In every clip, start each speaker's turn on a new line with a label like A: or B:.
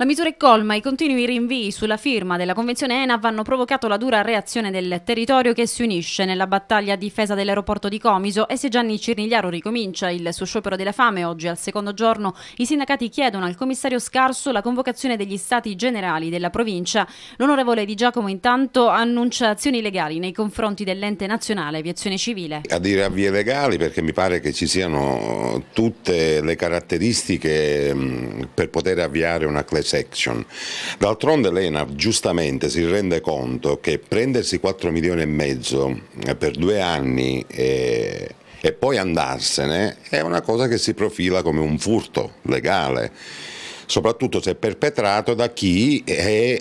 A: La misura è colma, i continui rinvii sulla firma della convenzione ENAV hanno provocato la dura reazione del territorio che si unisce nella battaglia a difesa dell'aeroporto di Comiso e se Gianni Cirnigliaro ricomincia il suo sciopero della fame oggi al secondo giorno, i sindacati chiedono al commissario Scarso la convocazione degli stati generali della provincia. L'onorevole Di Giacomo intanto annuncia azioni legali nei confronti dell'ente nazionale aviazione civile.
B: A dire a vie legali perché mi pare che ci siano tutte le caratteristiche per poter avviare una classifica section. D'altronde Lena giustamente si rende conto che prendersi 4 milioni e mezzo eh, per due anni e, eh, e poi andarsene è una cosa che si profila come un furto legale soprattutto se perpetrato da chi è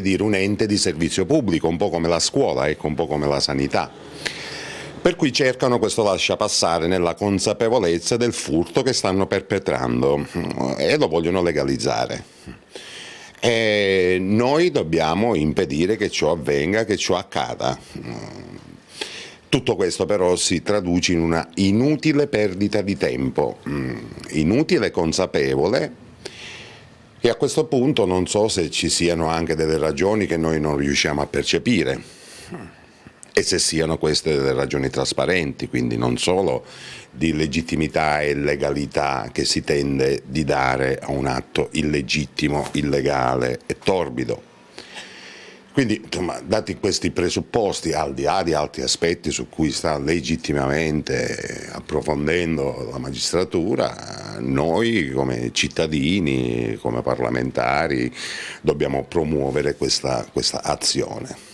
B: dire, un ente di servizio pubblico, un po' come la scuola, ecco, un po' come la sanità. Per cui cercano questo lascia passare nella consapevolezza del furto che stanno perpetrando e lo vogliono legalizzare. E eh, noi dobbiamo impedire che ciò avvenga, che ciò accada. Tutto questo però si traduce in una inutile perdita di tempo, mm, inutile consapevole e a questo punto non so se ci siano anche delle ragioni che noi non riusciamo a percepire e se siano queste delle ragioni trasparenti, quindi non solo di legittimità e legalità che si tende di dare a un atto illegittimo, illegale e torbido. Quindi, insomma, dati questi presupposti, al di là di altri aspetti su cui sta legittimamente approfondendo la magistratura, noi come cittadini, come parlamentari,
A: dobbiamo promuovere questa, questa azione.